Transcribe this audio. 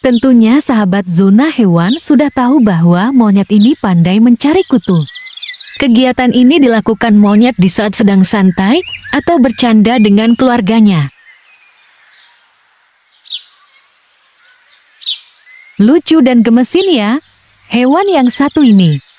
Tentunya sahabat zona hewan sudah tahu bahwa monyet ini pandai mencari kutu. Kegiatan ini dilakukan monyet di saat sedang santai atau bercanda dengan keluarganya. Lucu dan gemesin ya, hewan yang satu ini.